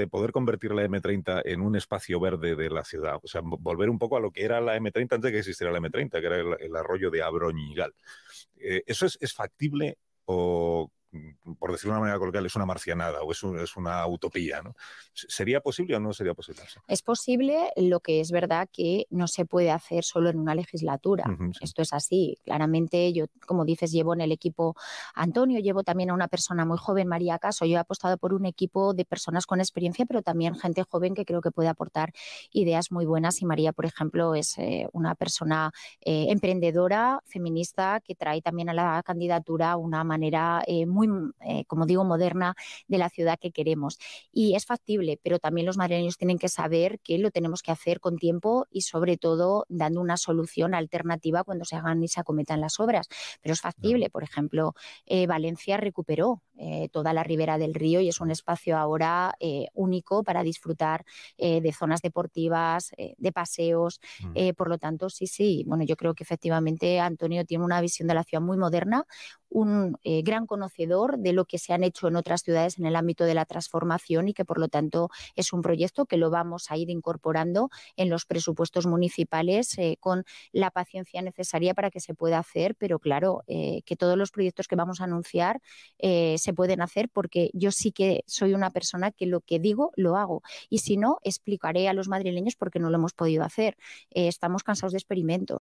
de poder convertir la M30 en un espacio verde de la ciudad. O sea, volver un poco a lo que era la M30 antes de que existiera la M30, que era el, arroyo de Abroñigal. Eh, ¿Eso es factible o Mm, por decirlo de una manera coloquial, es una marcianada o es, una utopía. ¿Sería posible o no sería posible? Es posible, lo que es verdad que no se puede hacer solo en una legislatura. Esto es así. Claramente, yo, como dices, llevo en el equipo Antonio, llevo también a una persona muy joven, María Caso. Yo he apostado por un equipo de personas con experiencia, pero también gente joven que creo que puede aportar ideas muy buenas. Y María, por ejemplo, es eh, una persona eh, emprendedora, feminista, que trae también a la candidatura una manera eh, muy eh, como digo, moderna de la ciudad que queremos. Y es factible, pero también los madrileños tienen que saber que lo tenemos que hacer con tiempo y sobre todo dando una solución alternativa cuando se hagan y se acometan las obras. Pero es factible, por ejemplo, eh, Valencia recuperó eh, toda la ribera del río y es un espacio ahora único para disfrutar de zonas deportivas, de paseos. Mm. por lo tanto, sí, sí, bueno, yo creo que efectivamente Antonio tiene una visión de la ciudad muy moderna, un eh, gran conocedor de lo que se han hecho en otras ciudades en el ámbito de la transformación y que por lo tanto es un proyecto que lo vamos a ir incorporando en los presupuestos municipales eh, con la paciencia necesaria para que se pueda hacer, pero claro, eh, que todos los proyectos que vamos a anunciar se pueden hacer porque yo sí que soy una persona que lo que digo lo hago y si no, explicaré a los madrileños por qué no lo hemos podido hacer. estamos cansados de experimentos.